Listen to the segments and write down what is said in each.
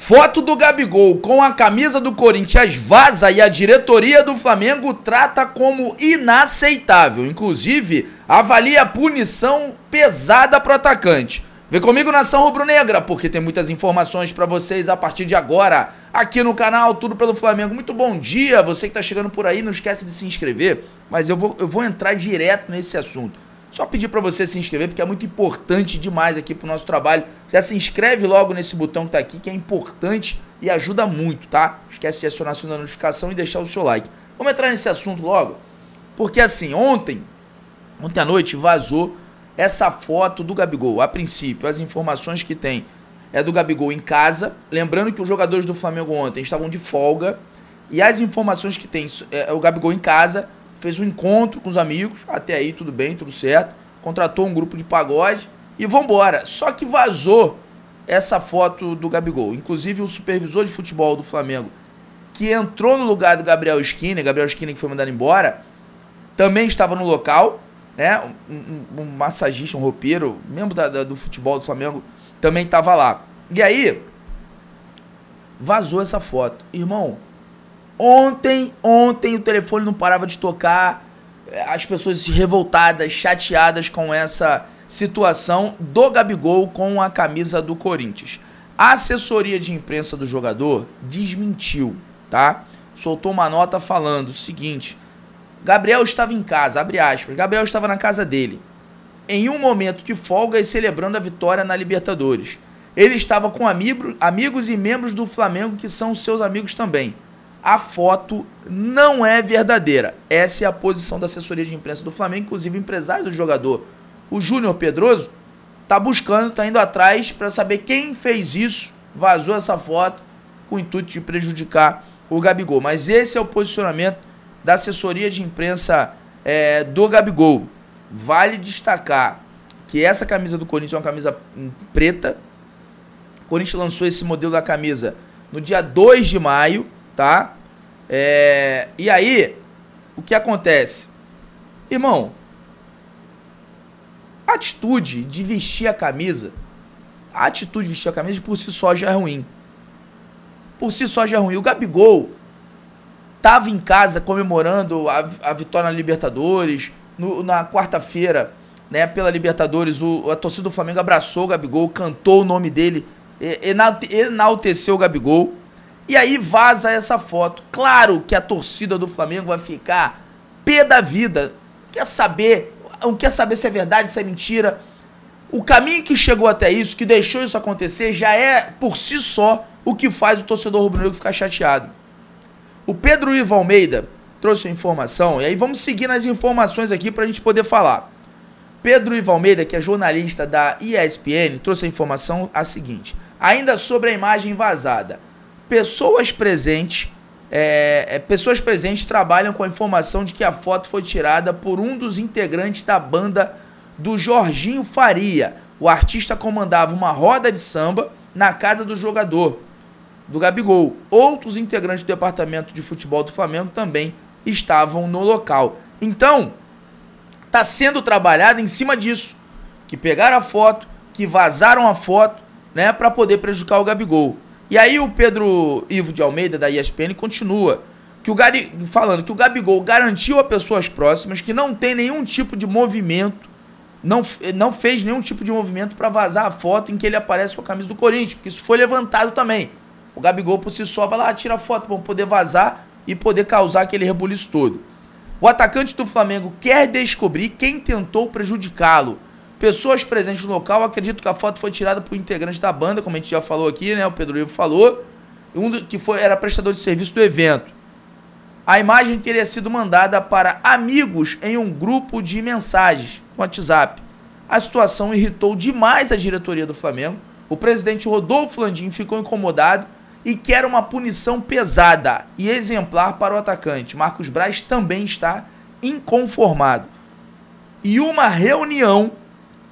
Foto do Gabigol com a camisa do Corinthians vaza e a diretoria do Flamengo trata como inaceitável. Inclusive, avalia punição pesada para o atacante. Vem comigo nação rubro-negra, porque tem muitas informações para vocês a partir de agora, aqui no canal Tudo pelo Flamengo. Muito bom dia, você que está chegando por aí, não esquece de se inscrever, mas eu vou, eu vou entrar direto nesse assunto. Só pedir para você se inscrever, porque é muito importante demais aqui para o nosso trabalho. Já se inscreve logo nesse botão que está aqui, que é importante e ajuda muito, tá? Esquece de acionar a sua notificação e deixar o seu like. Vamos entrar nesse assunto logo? Porque assim, ontem, ontem à noite vazou essa foto do Gabigol. A princípio, as informações que tem é do Gabigol em casa. Lembrando que os jogadores do Flamengo ontem estavam de folga. E as informações que tem é, é o Gabigol em casa fez um encontro com os amigos, até aí tudo bem, tudo certo, contratou um grupo de pagode e vambora. Só que vazou essa foto do Gabigol. Inclusive o supervisor de futebol do Flamengo, que entrou no lugar do Gabriel Skinner, Gabriel Skinner que foi mandado embora, também estava no local, né? Um, um, um massagista, um roupeiro, membro da, da, do futebol do Flamengo, também estava lá. E aí vazou essa foto. Irmão, Ontem, ontem o telefone não parava de tocar. As pessoas revoltadas, chateadas com essa situação do Gabigol com a camisa do Corinthians. A assessoria de imprensa do jogador desmentiu, tá? Soltou uma nota falando o seguinte: Gabriel estava em casa, abre aspas. Gabriel estava na casa dele, em um momento de folga e celebrando a vitória na Libertadores. Ele estava com amigo, amigos e membros do Flamengo que são seus amigos também a foto não é verdadeira. Essa é a posição da assessoria de imprensa do Flamengo, inclusive o empresário do jogador, o Júnior Pedroso, tá buscando, tá indo atrás para saber quem fez isso, vazou essa foto com o intuito de prejudicar o Gabigol. Mas esse é o posicionamento da assessoria de imprensa é, do Gabigol. Vale destacar que essa camisa do Corinthians é uma camisa hum, preta. O Corinthians lançou esse modelo da camisa no dia 2 de maio tá? É, e aí, o que acontece? Irmão, a atitude de vestir a camisa, a atitude de vestir a camisa por si só já é ruim. Por si só já é ruim. O Gabigol tava em casa comemorando a, a vitória na Libertadores, no, na quarta-feira, né, pela Libertadores, o, a torcida do Flamengo abraçou o Gabigol, cantou o nome dele, enalteceu o Gabigol. E aí vaza essa foto. Claro que a torcida do Flamengo vai ficar pé da vida. Quer saber, não quer saber se é verdade, se é mentira. O caminho que chegou até isso, que deixou isso acontecer, já é por si só o que faz o torcedor rubro-negro ficar chateado. O Pedro Ivo Almeida trouxe uma informação, e aí vamos seguir nas informações aqui para a gente poder falar. Pedro Ivo Almeida, que é jornalista da ESPN, trouxe a informação a seguinte: ainda sobre a imagem vazada pessoas presentes. É, é, pessoas presentes trabalham com a informação de que a foto foi tirada por um dos integrantes da banda do Jorginho Faria. O artista comandava uma roda de samba na casa do jogador, do Gabigol. Outros integrantes do departamento de futebol do Flamengo também estavam no local. Então, está sendo trabalhado em cima disso. Que pegaram a foto, que vazaram a foto, né, para poder prejudicar o Gabigol. E aí o Pedro Ivo de Almeida, da ESPN, continua que o Gari, falando que o Gabigol garantiu a pessoas próximas que não tem nenhum tipo de movimento, não, não fez nenhum tipo de movimento para vazar a foto em que ele aparece com a camisa do Corinthians, porque isso foi levantado também. O Gabigol por si só vai lá, tira a foto, para poder vazar e poder causar aquele rebuliço todo. O atacante do Flamengo quer descobrir quem tentou prejudicá-lo Pessoas presentes no local, acredito que a foto foi tirada por integrante da banda, como a gente já falou aqui, né? O Pedro Ivo falou. Um do, que foi, era prestador de serviço do evento. A imagem teria sido mandada para amigos em um grupo de mensagens no WhatsApp. A situação irritou demais a diretoria do Flamengo. O presidente Rodolfo Landim ficou incomodado e quer uma punição pesada e exemplar para o atacante. Marcos Braz também está inconformado. E uma reunião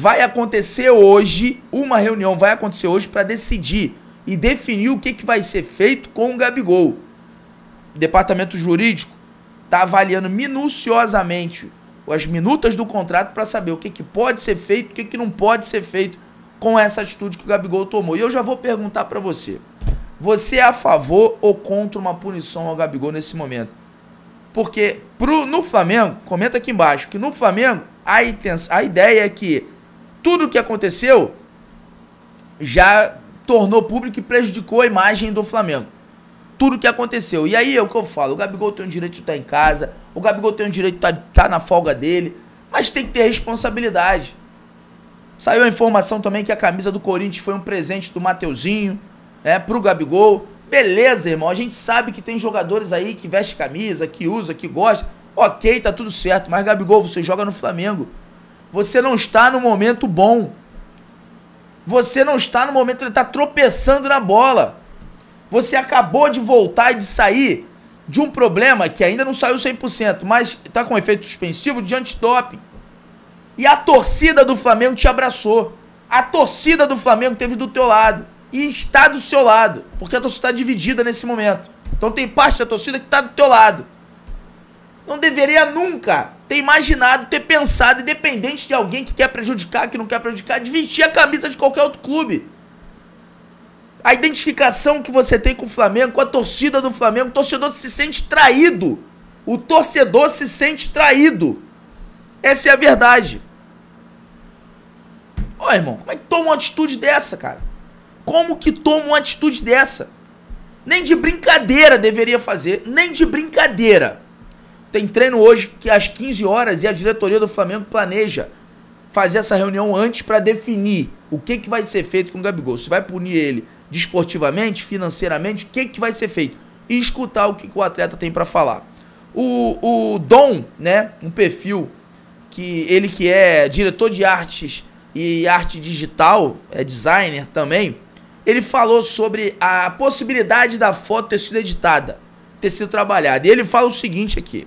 Vai acontecer hoje, uma reunião vai acontecer hoje para decidir e definir o que, que vai ser feito com o Gabigol. O departamento jurídico está avaliando minuciosamente as minutas do contrato para saber o que, que pode ser feito, o que, que não pode ser feito com essa atitude que o Gabigol tomou. E eu já vou perguntar para você. Você é a favor ou contra uma punição ao Gabigol nesse momento? Porque pro, no Flamengo, comenta aqui embaixo, que no Flamengo a, intenção, a ideia é que tudo o que aconteceu já tornou público e prejudicou a imagem do Flamengo. Tudo o que aconteceu. E aí é o que eu falo: o Gabigol tem o direito de estar em casa, o Gabigol tem o direito de estar, tá na folga dele, mas tem que ter responsabilidade. Saiu a informação também que a camisa do Corinthians foi um presente do Mateuzinho, né, pro Gabigol. Beleza, irmão, a gente sabe que tem jogadores aí que veste camisa, que usa, que gosta. Ok, tá tudo certo, mas Gabigol, você joga no Flamengo. Você não está no momento bom. Você não está no momento, ele está tropeçando na bola. Você acabou de voltar e de sair de um problema que ainda não saiu 100%, mas está com efeito suspensivo de antidoping. E a torcida do Flamengo te abraçou. A torcida do Flamengo teve do teu lado e está do seu lado, porque a torcida está dividida nesse momento. Então tem parte da torcida que está do teu lado. Não deveria nunca ter imaginado, ter pensado, independente de alguém que quer prejudicar, que não quer prejudicar, de vestir a camisa de qualquer outro clube. A identificação que você tem com o Flamengo, com a torcida do Flamengo, o torcedor se sente traído. O torcedor se sente traído. Essa é a verdade. Ô irmão, como é que toma uma atitude dessa, cara? Como que toma uma atitude dessa? Nem de brincadeira deveria fazer, nem de brincadeira. Tem treino hoje que às 15 horas e a diretoria do Flamengo planeja fazer essa reunião antes para definir o que, que vai ser feito com o Gabigol. Se vai punir ele desportivamente, financeiramente, o que, que vai ser feito? E escutar o que, que o atleta tem para falar. O, o Dom, né, um perfil que ele que é diretor de artes e arte digital, é designer também, ele falou sobre a possibilidade da foto ter sido editada, ter sido trabalhada. E ele fala o seguinte aqui.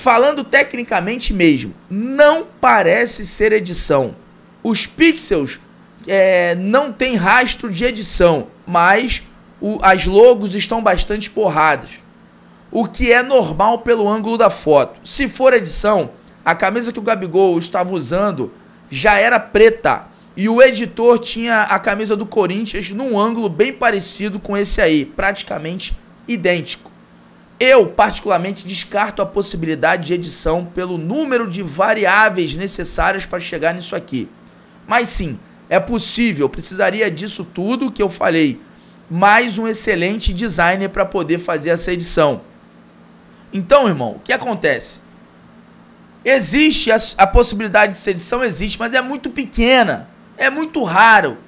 Falando tecnicamente mesmo, não parece ser edição. Os pixels é, não tem rastro de edição, mas o, as logos estão bastante porradas. O que é normal pelo ângulo da foto. Se for edição, a camisa que o Gabigol estava usando já era preta. E o editor tinha a camisa do Corinthians num ângulo bem parecido com esse aí, praticamente idêntico. Eu, particularmente, descarto a possibilidade de edição pelo número de variáveis necessárias para chegar nisso aqui. Mas sim, é possível, precisaria disso tudo que eu falei, mais um excelente designer para poder fazer essa edição. Então, irmão, o que acontece? Existe a, a possibilidade de edição, existe, mas é muito pequena, é muito raro.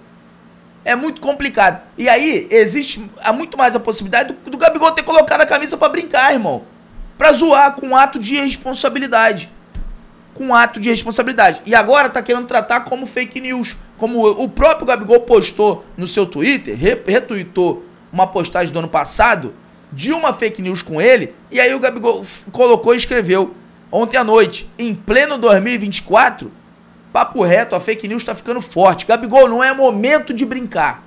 É muito complicado. E aí, existe há muito mais a possibilidade do, do Gabigol ter colocado a camisa para brincar, irmão. Pra zoar com um ato de responsabilidade. Com um ato de responsabilidade. E agora tá querendo tratar como fake news. Como o próprio Gabigol postou no seu Twitter, retuitou uma postagem do ano passado de uma fake news com ele. E aí o Gabigol colocou e escreveu ontem à noite, em pleno 2024, Papo reto, a fake news tá ficando forte. Gabigol, não é momento de brincar.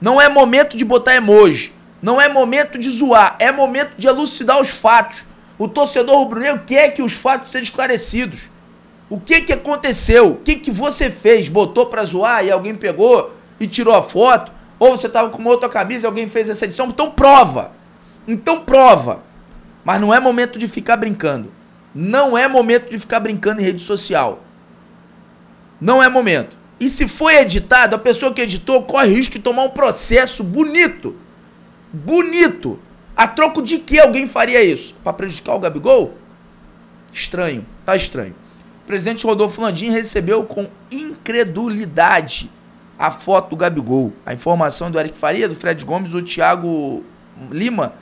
Não é momento de botar emoji. Não é momento de zoar. É momento de elucidar os fatos. O torcedor rubro-negro quer que os fatos sejam esclarecidos. O que que aconteceu? O que que você fez? Botou para zoar e alguém pegou e tirou a foto? Ou você tava com uma outra camisa e alguém fez essa edição? Então prova. Então prova. Mas não é momento de ficar brincando. Não é momento de ficar brincando em rede social. Não é momento. E se foi editado, a pessoa que editou corre risco de tomar um processo bonito. Bonito. A troco de que alguém faria isso? Para prejudicar o Gabigol? Estranho, tá estranho. O presidente Rodolfo Landim recebeu com incredulidade a foto do Gabigol. A informação do Eric Faria, do Fred Gomes, do Thiago Lima,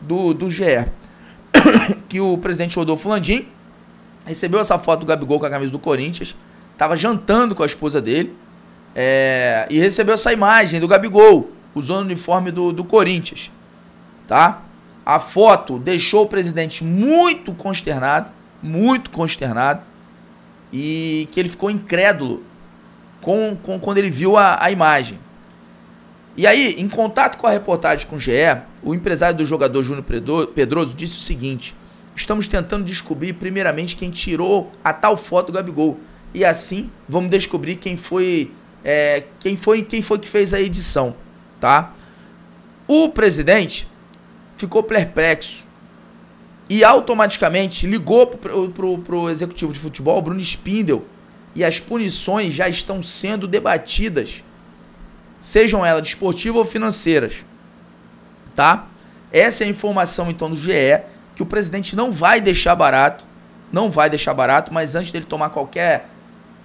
do, do GE. Que o presidente Rodolfo Landim recebeu essa foto do Gabigol com a camisa do Corinthians estava jantando com a esposa dele é, e recebeu essa imagem do Gabigol usando o uniforme do, do Corinthians, tá? A foto deixou o presidente muito consternado, muito consternado, e que ele ficou incrédulo com, com quando ele viu a, a imagem. E aí, em contato com a reportagem com o GE, o empresário do jogador Júnior Pedroso disse o seguinte: Estamos tentando descobrir, primeiramente, quem tirou a tal foto do Gabigol e assim vamos descobrir quem foi é, quem foi quem foi que fez a edição, tá? O presidente ficou perplexo e automaticamente ligou para o executivo de futebol, Bruno Spindel, e as punições já estão sendo debatidas, sejam elas desportivas ou financeiras, tá? Essa é a informação então do GE que o presidente não vai deixar barato, não vai deixar barato, mas antes dele tomar qualquer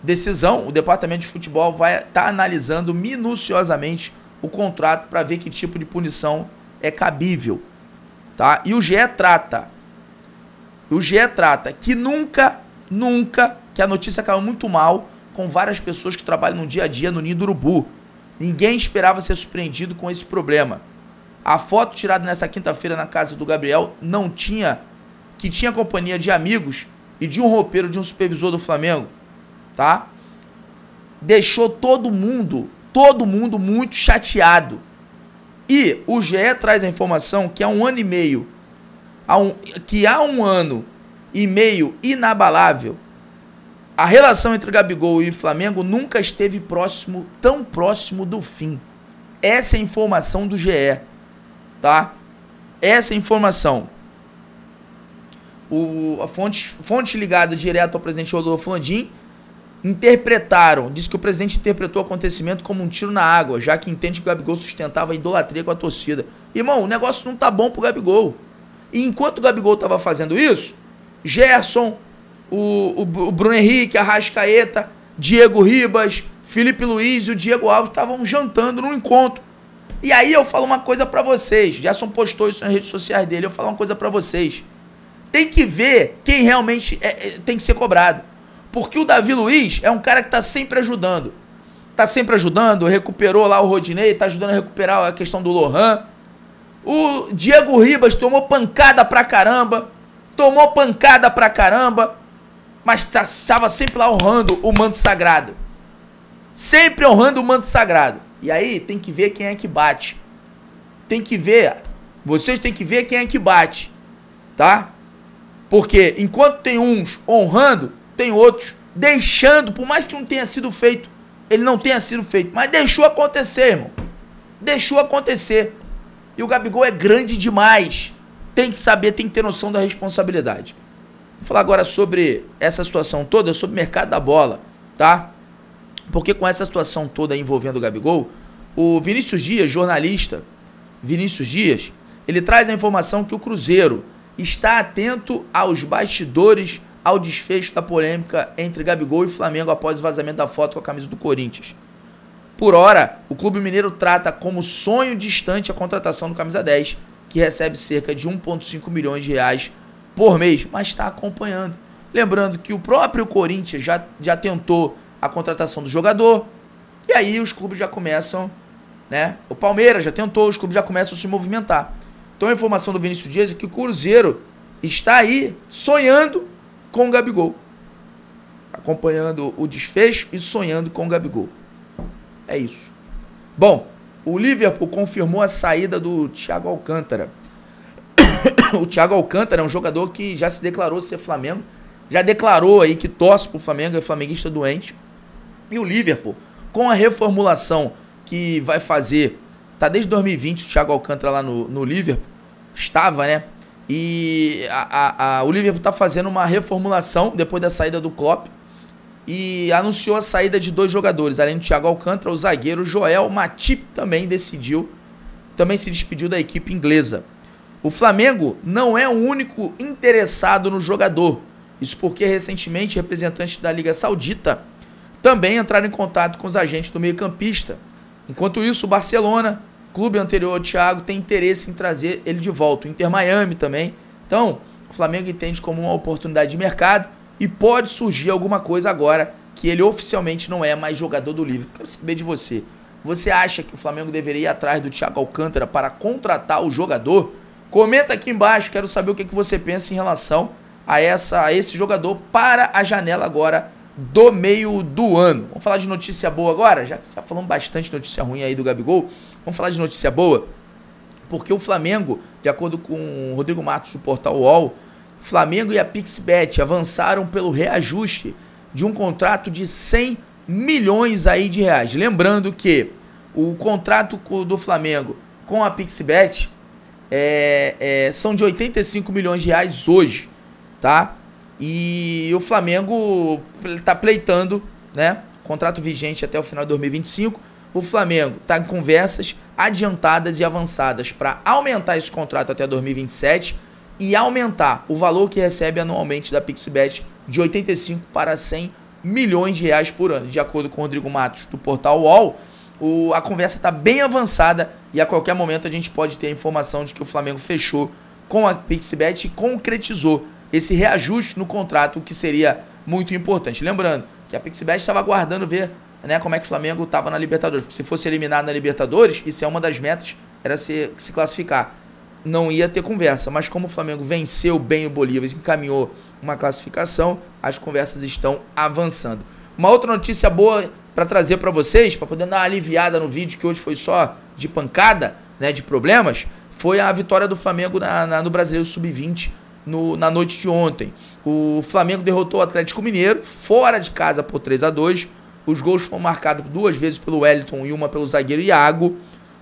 decisão, o departamento de futebol vai estar tá analisando minuciosamente o contrato para ver que tipo de punição é cabível, tá? E o GE trata o GE trata que nunca, nunca, que a notícia caiu muito mal com várias pessoas que trabalham no dia a dia no ninho do urubu. Ninguém esperava ser surpreendido com esse problema. A foto tirada nessa quinta-feira na casa do Gabriel não tinha que tinha companhia de amigos e de um roupeiro de um supervisor do Flamengo tá? Deixou todo mundo, todo mundo muito chateado. E o GE traz a informação que há um ano e meio, há um, que há um ano e meio inabalável, a relação entre Gabigol e Flamengo nunca esteve próximo, tão próximo do fim. Essa é a informação do GE, tá? Essa é a informação. O, a fonte, fonte ligada direto ao presidente Rodolfo Landim interpretaram, disse que o presidente interpretou o acontecimento como um tiro na água, já que entende que o Gabigol sustentava a idolatria com a torcida. Irmão, o negócio não tá bom pro Gabigol. E enquanto o Gabigol tava fazendo isso, Gerson, o, o, o Bruno Henrique, Arrascaeta, Diego Ribas, Felipe Luiz e o Diego Alves estavam jantando num encontro. E aí eu falo uma coisa para vocês. Gerson postou isso nas redes sociais dele. Eu falo uma coisa para vocês. Tem que ver quem realmente é, é, tem que ser cobrado. Porque o Davi Luiz é um cara que está sempre ajudando. Está sempre ajudando, recuperou lá o Rodinei, está ajudando a recuperar a questão do Lohan. O Diego Ribas tomou pancada pra caramba. Tomou pancada pra caramba. Mas estava tá, sempre lá honrando o manto sagrado. Sempre honrando o manto sagrado. E aí tem que ver quem é que bate. Tem que ver. Vocês têm que ver quem é que bate. Tá? Porque enquanto tem uns honrando, tem outros, deixando, por mais que não tenha sido feito, ele não tenha sido feito, mas deixou acontecer, irmão. Deixou acontecer. E o Gabigol é grande demais. Tem que saber, tem que ter noção da responsabilidade. Vou falar agora sobre essa situação toda, sobre o mercado da bola, tá? Porque com essa situação toda envolvendo o Gabigol, o Vinícius Dias, jornalista, Vinícius Dias, ele traz a informação que o Cruzeiro está atento aos bastidores ao desfecho da polêmica entre Gabigol e Flamengo após o vazamento da foto com a camisa do Corinthians. Por hora, o clube mineiro trata como sonho distante a contratação do camisa 10, que recebe cerca de 1,5 milhões de reais por mês, mas está acompanhando. Lembrando que o próprio Corinthians já, já tentou a contratação do jogador, e aí os clubes já começam, né? O Palmeiras já tentou, os clubes já começam a se movimentar. Então a informação do Vinícius Dias é que o Cruzeiro está aí sonhando com o Gabigol. Acompanhando o desfecho e sonhando com o Gabigol. É isso. Bom, o Liverpool confirmou a saída do Thiago Alcântara. o Thiago Alcântara é um jogador que já se declarou ser Flamengo, já declarou aí que torce pro Flamengo, é flamenguista doente. E o Liverpool, com a reformulação que vai fazer, tá desde 2020 o Thiago Alcântara lá no, no Liverpool, estava, né? E a, a, a, o Liverpool está fazendo uma reformulação depois da saída do Klopp e anunciou a saída de dois jogadores, além do Thiago Alcântara, o zagueiro Joel Matip também decidiu, também se despediu da equipe inglesa. O Flamengo não é o único interessado no jogador. Isso porque recentemente representantes da Liga Saudita também entraram em contato com os agentes do meio-campista. Enquanto isso, o Barcelona clube anterior, Thiago, tem interesse em trazer ele de volta. O Inter Miami também. Então, o Flamengo entende como uma oportunidade de mercado e pode surgir alguma coisa agora que ele oficialmente não é mais jogador do Livre. Quero saber de você. Você acha que o Flamengo deveria ir atrás do Thiago Alcântara para contratar o jogador? Comenta aqui embaixo, quero saber o que, que você pensa em relação a, essa, a esse jogador para a janela agora do meio do ano. Vamos falar de notícia boa agora? Já, já falamos bastante notícia ruim aí do Gabigol. Vamos falar de notícia boa? Porque o Flamengo, de acordo com o Rodrigo Matos do portal UOL, Flamengo e a Pixbet avançaram pelo reajuste de um contrato de 100 milhões aí de reais. Lembrando que o contrato do Flamengo com a Pixbet é, é, são de 85 milhões de reais hoje, tá? E o Flamengo está pleitando, né? Contrato vigente até o final de 2025, o Flamengo está em conversas adiantadas e avançadas para aumentar esse contrato até 2027 e aumentar o valor que recebe anualmente da Pixbet de 85 para 100 milhões de reais por ano. De acordo com o Rodrigo Matos, do portal UOL, o, a conversa está bem avançada e a qualquer momento a gente pode ter a informação de que o Flamengo fechou com a Pixbet e concretizou esse reajuste no contrato, o que seria muito importante. Lembrando que a Pixbet estava aguardando ver né, como é que o Flamengo estava na Libertadores. Porque se fosse eliminado na Libertadores, isso é uma das metas, era se, se classificar. Não ia ter conversa, mas como o Flamengo venceu bem o Bolívar e encaminhou uma classificação, as conversas estão avançando. Uma outra notícia boa para trazer para vocês, para poder dar uma aliviada no vídeo que hoje foi só de pancada, né, de problemas, foi a vitória do Flamengo na, na, no Brasileiro Sub-20 no, na noite de ontem. O Flamengo derrotou o Atlético Mineiro fora de casa por 3 a 2 os gols foram marcados duas vezes pelo Wellington e uma pelo zagueiro Iago.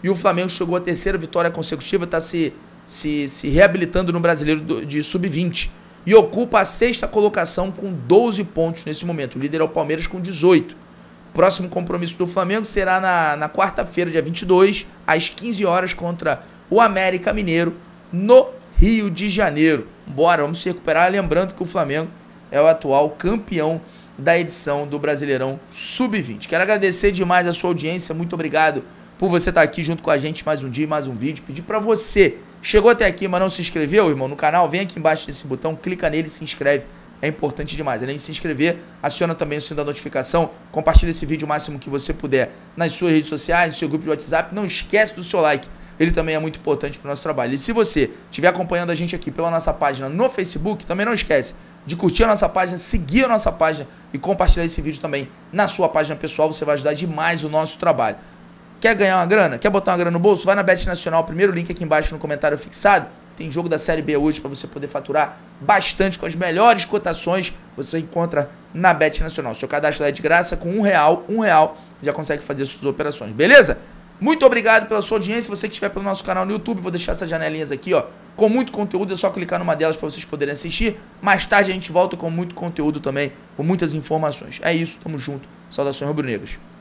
E o Flamengo chegou à terceira vitória consecutiva, está se, se, se reabilitando no brasileiro de sub-20. E ocupa a sexta colocação com 12 pontos nesse momento. O líder é o Palmeiras com 18. O próximo compromisso do Flamengo será na, na quarta-feira, dia 22, às 15 horas, contra o América Mineiro, no Rio de Janeiro. Bora, vamos se recuperar. Lembrando que o Flamengo é o atual campeão da edição do Brasileirão Sub-20. Quero agradecer demais a sua audiência, muito obrigado por você estar aqui junto com a gente mais um dia, mais um vídeo. Pedir para você, chegou até aqui, mas não se inscreveu, irmão, no canal, vem aqui embaixo desse botão, clica nele e se inscreve. É importante demais. Além de se inscrever, aciona também o sino da notificação, compartilha esse vídeo o máximo que você puder nas suas redes sociais, no seu grupo de WhatsApp. Não esquece do seu like ele também é muito importante para o nosso trabalho. E se você estiver acompanhando a gente aqui pela nossa página no Facebook, também não esquece, de curtir a nossa página, seguir a nossa página e compartilhar esse vídeo também na sua página pessoal. Você vai ajudar demais o nosso trabalho. Quer ganhar uma grana? Quer botar uma grana no bolso? Vai na Bet Nacional, primeiro link aqui embaixo no comentário fixado. Tem jogo da Série B hoje para você poder faturar bastante com as melhores cotações. Você encontra na Bet Nacional. Seu cadastro é de graça com um real, um real já consegue fazer suas operações, beleza? Muito obrigado pela sua audiência. Você que estiver pelo nosso canal no YouTube, vou deixar essas janelinhas aqui, ó, com muito conteúdo. É só clicar numa delas para vocês poderem assistir. Mais tarde a gente volta com muito conteúdo também, com muitas informações. É isso, tamo junto. Saudações rubro-negras.